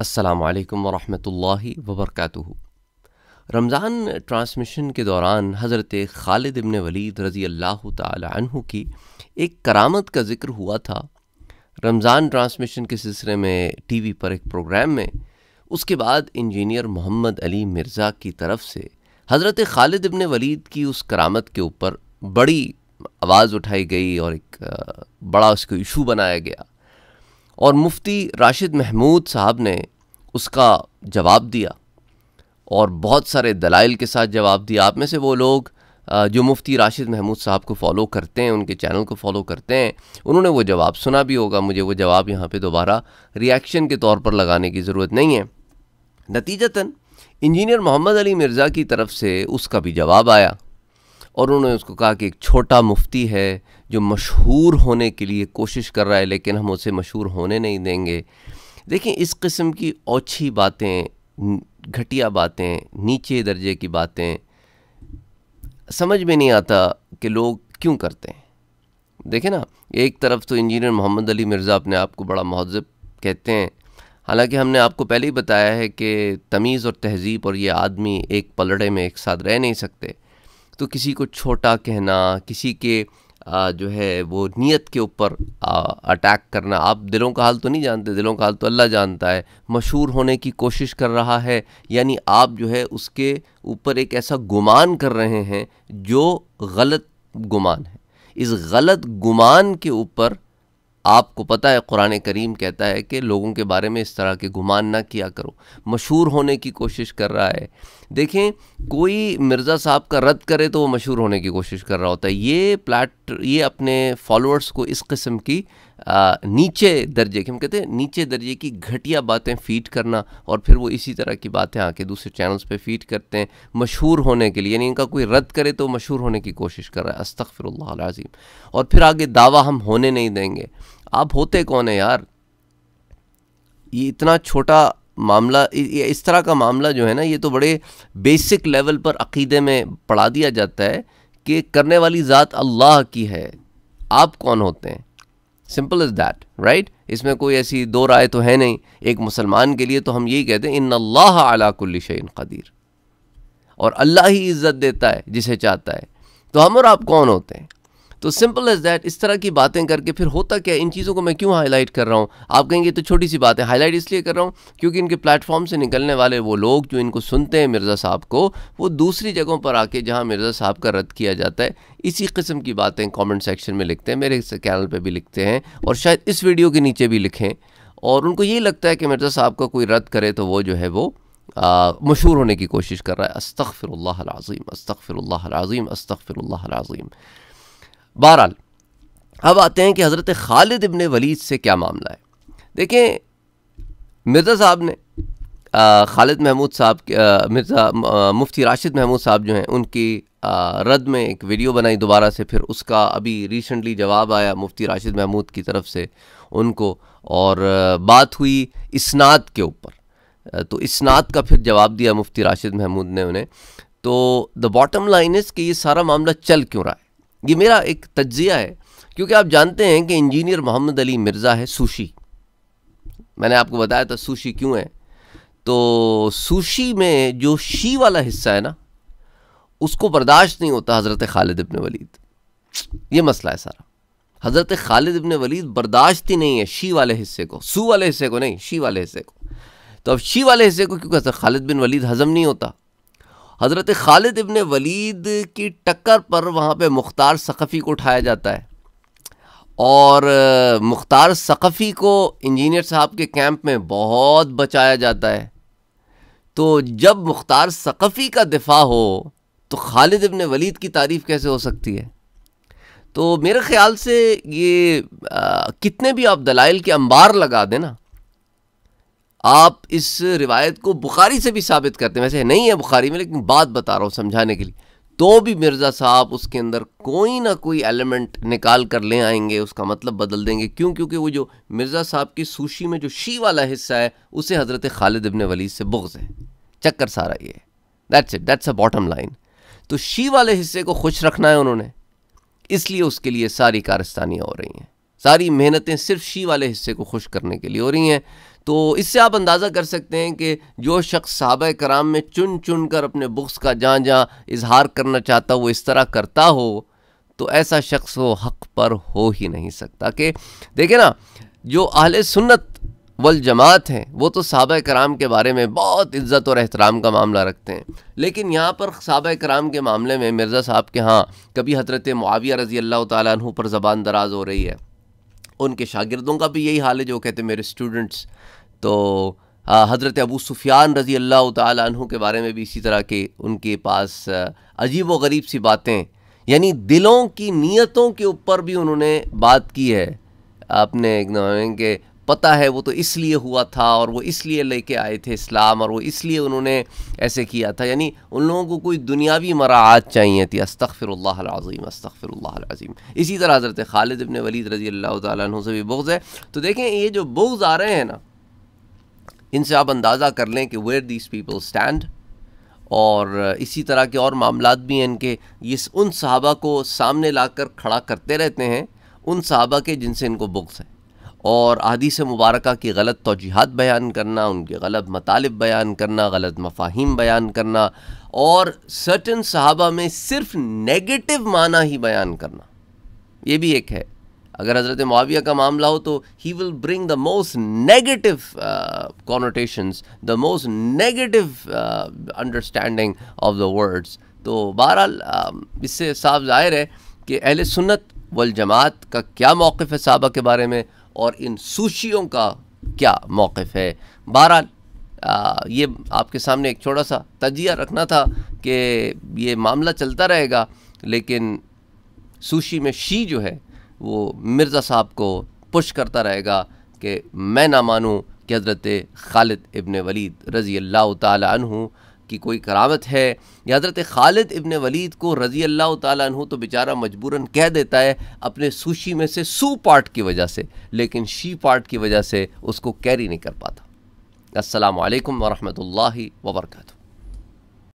असलकम वरहि वबरक रमज़ान ट्रांसमिशन के दौरान हज़रत खालिद इबन वलीद रज़ी अल्लाह तह की एक करामत का ज़िक्र हुआ था रमज़ान ट्रांसमिशन के सिलसिले में टीवी पर एक प्रोग्राम में उसके बाद इंजीनियर मोहम्मद अली मिर्ज़ा की तरफ से हज़रत खालिद इबन वलीद की उस करामत के ऊपर बड़ी आवाज़ उठाई गई और एक बड़ा उसको इशू बनाया गया और मुफ्ती राशिद महमूद साहब ने उसका जवाब दिया और बहुत सारे दलाइल के साथ जवाब दिया आप में से वो लोग जो मुफ्ती राशिद महमूद साहब को फॉलो करते हैं उनके चैनल को फॉलो करते हैं उन्होंने वो जवाब सुना भी होगा मुझे वो जवाब यहाँ पे दोबारा रिएक्शन के तौर पर लगाने की ज़रूरत नहीं है नतीजतन इंजीनियर मोहम्मद अली मिर्ज़ा की तरफ से उसका भी जवाब आया और उन्होंने उसको कहा कि एक छोटा मुफ्ती है जो मशहूर होने के लिए कोशिश कर रहा है लेकिन हम उसे मशहूर होने नहीं देंगे देखें इस किस्म की ओछी बातें घटिया बातें नीचे दर्जे की बातें समझ में नहीं आता कि लोग क्यों करते हैं देखें ना एक तरफ तो इंजीनियर मोहम्मद अली मिर्ज़ा अपने आप को बड़ा महजब कहते हैं हालांकि हमने आपको पहले ही बताया है कि तमीज़ और तहज़ीब और ये आदमी एक पलड़े में एक साथ रह नहीं सकते तो किसी को छोटा कहना किसी के जो है वो नीयत के ऊपर अटैक करना आप दिलों का हाल तो नहीं जानते दिलों का हाल तो अल्लाह जानता है मशहूर होने की कोशिश कर रहा है यानी आप जो है उसके ऊपर एक ऐसा गुमान कर रहे हैं जो गलत गुमान है इस गलत गुमान के ऊपर आपको पता है कुरान करीम कहता है कि लोगों के बारे में इस तरह के गुमान ना किया करो मशहूर होने की कोशिश कर रहा है देखें कोई मिर्ज़ा साहब का रद्द करे तो वो मशहूर होने की कोशिश कर रहा होता है ये प्लाट ये अपने फॉलोअर्स को इस किस्म की नीचे दर्जे की हम कहते हैं नीचे दर्जे की घटिया बातें फीड करना और फिर वो इसी तरह की बातें आके दूसरे चैनल्स पे फीड करते हैं मशहूर होने के लिए यानी इनका कोई रद्द करे तो मशहूर होने की कोशिश कर रहा है आजीम और फिर आगे दावा हम होने नहीं देंगे आप होते कौन है यार ये इतना छोटा मामला इस तरह का मामला जो है ना ये तो बड़े बेसिक लेवल पर अकीदे में पढ़ा दिया जाता है कि करने वाली ज़ात अल्लाह की है आप कौन होते हैं सिंपल इज़ दैट राइट इसमें कोई ऐसी दो राय तो है नहीं एक मुसलमान के लिए तो हम यही कहते हैं इन अल्लाह अलाकुल्ल शन कदीर और अल्लाह ही इज़्ज़त देता है जिसे चाहता है तो हम और आप कौन होते हैं तो सिंपल एज दैट इस तरह की बातें करके फिर होता क्या इन चीज़ों को मैं क्यों हाईलाइट कर रहा हूँ आप कहेंगे तो छोटी सी बात है हाईलाइट इसलिए कर रहा हूँ क्योंकि इनके प्लेटफॉर्म से निकलने वाले वो लोग जो इनको सुनते हैं मिर्ज़ा साहब को वो दूसरी जगहों पर आके जहाँ मिर्ज़ा साहब का रद्द किया जाता है इसी किस्म की बातें कॉमेंट सेक्शन में लिखते हैं मेरे चैनल पर भी लिखते हैं और शायद इस वीडियो के नीचे भी लिखें और उनको ये लगता है कि मिर्ज़ा साहब का कोई रद्द करे तो वो जो है वो मशहूर होने की कोशिश कर रहा है अस्तफ़िरल्लाज़ीम अस्तफ़िरल्लाज़ीम अस्तफ़िरल्लाज़ीम बहरहाल अब आते हैं कि हज़रत खालिद इबन वलीद से क्या मामला है देखें मिर्ज़ा साहब ने खालिद महमूद साहब मिर्ज़ा मुफ्ती राशिद महमूद साहब जो हैं उनकी रद्द में एक वीडियो बनाई दोबारा से फिर उसका अभी रिसेंटली जवाब आया मुफ्ती राशिद महमूद की तरफ से उनको और बात हुई इसनाद के ऊपर तो इसनाद का फिर जवाब दिया मुफ्ती राशिद महमूद ने उन्हें तो द बॉटम लाइन इज़ कि ये सारा मामला चल क्यों रहा है ये मेरा एक तज्जिया है क्योंकि आप जानते हैं कि इंजीनियर मोहम्मद अली मिर्ज़ा है सुशी मैंने आपको बताया था सुशी क्यों है तो सुशी में जो शी वाला हिस्सा है ना उसको बर्दाश्त नहीं होता हज़रत खालिद इबन वलीद ये मसला है सारा हज़रत खालिद इबन वलीद बर्दाश्त ही नहीं है शी वाले हिस्से को सू वाले हिस्से को नहीं शी वाले हिस्से को तो अब शी वाले हिस्से को क्योंकि हज़रत खालिद बिन वलीद हज़म नहीं होता हज़रत खालिद इबन वलीद की टक्कर पर वहाँ पे मुख्तार सकफ़ी को उठाया जाता है और मुख्तार सकफ़ी को इंजीनियर साहब के कैंप में बहुत बचाया जाता है तो जब मुख्तार सकफ़ी का दिफा हो तो खालिद इबन वलीद की तारीफ़ कैसे हो सकती है तो मेरे ख़्याल से ये आ, कितने भी आप दलाइल के अंबार लगा देना आप इस रिवायत को बुखारी से भी साबित करते हैं वैसे नहीं है बुखारी में लेकिन बात बता रहा हूँ समझाने के लिए तो भी मिर्ज़ा साहब उसके अंदर कोई ना कोई एलिमेंट निकाल कर ले आएंगे उसका मतलब बदल देंगे क्यों क्योंकि वो जो मिर्ज़ा साहब की सूशी में जो शी वाला हिस्सा है उसे हज़रत खालिद इबन वलीद से बुग्ज़ है चक्कर सारा ये that's it that's a bottom line तो शी वाले हिस्से को खुश रखना है उन्होंने इसलिए उसके लिए सारी कारस्तानियाँ हो रही हैं सारी मेहनतें सिर्फ शी वाले हिस्से को खुश करने के लिए हो रही हैं तो इससे आप अंदाज़ा कर सकते हैं कि जो शख्स साहब कराम में चुन चुन कर अपने बुक्स का जहाँ जहाँ इजहार करना चाहता वो इस तरह करता हो तो ऐसा शख्स वो हक पर हो ही नहीं सकता कि देखे ना जो अहल सुन्नत वल जमात हैं वो तो सहाब कराम के बारे में बहुत इज़्ज़त और एहतराम का मामला रखते हैं लेकिन यहाँ पर सहाब कराम के मामले में मिर्ज़ा साहब के यहाँ कभी हजरत मुआविया रज़ी अल्लाह तु पर ज़बान दराज हो रही है उनके शागिदों का भी यही हाल है जो कहते हैं मेरे स्टूडेंट्स तो हज़रत अबू सुफियान रज़ी अल्लाह तहु के बारे में भी इसी तरह के उनके पास अजीब व गरीब सी बातें यानी दिलों की नीयतों के ऊपर भी उन्होंने बात की है आपने एक के पता है वो तो इसलिए हुआ था और वो इसलिए लेके आए थे इस्लाम और वो इसलिए उन्होंने ऐसे किया था यानी उन लोगों को कोई दुनियावी मराहत चाहिए थी अस्तफ़िरल्लाज़ीम अस्तफ़िरल्लाज़ीम इसी तरह हज़रत खालिद इबन वलीद रजी अल्लाह तुम से भी बुग्ज़ है तो देखें ये जो बुग्ज़ आ रहे हैं ना इनसे आप अंदाज़ा कर लें कि वेयर दीज पीपल स्टैंड और इसी तरह के और मामला भी हैं इनके इस उन सहाबा को सामने ला कर खड़ा करते रहते हैं उन सहाबा के जिनसे इनको बुक्स है और अदीस मुबारक की गलत तोजीहत बयान करना उनके गलत मतालब बयान करना गलत मफाहिम बयान करना और सर्टन सहाबा में सिर्फ नेगेटिव माना ही बयान करना ये भी एक है अगर हज़रत माविया का मामला हो तो he will bring the most negative connotations the most negative understanding of the words तो बहरहाल uh, इससे साफ जाहिर है कि अहल सुन्नत वल जमात का क्या मौक़ है साहबा के बारे में और इन सूशियों का क्या मौक़ है बहरहाल ये आपके सामने एक छोटा सा तजिया रखना था कि ये मामला चलता रहेगा लेकिन सूशी में शी जो है वो मिर्ज़ा साहब को पुश करता रहेगा कि मैं ना मानूँ कि हज़रत खालिद इबन वलीद रज़ी अल्लाह तहूँ की कोई करामत है या हज़रत खालिद इबन वलीद को रज़ी अल्लाह तु तो बेचारा मजबूरन कह देता है अपने सूशी में से सू पार्ट की वजह से लेकिन शी पार्ट की वजह से उसको कैरी नहीं कर पाता असलकम वरहमल वर्का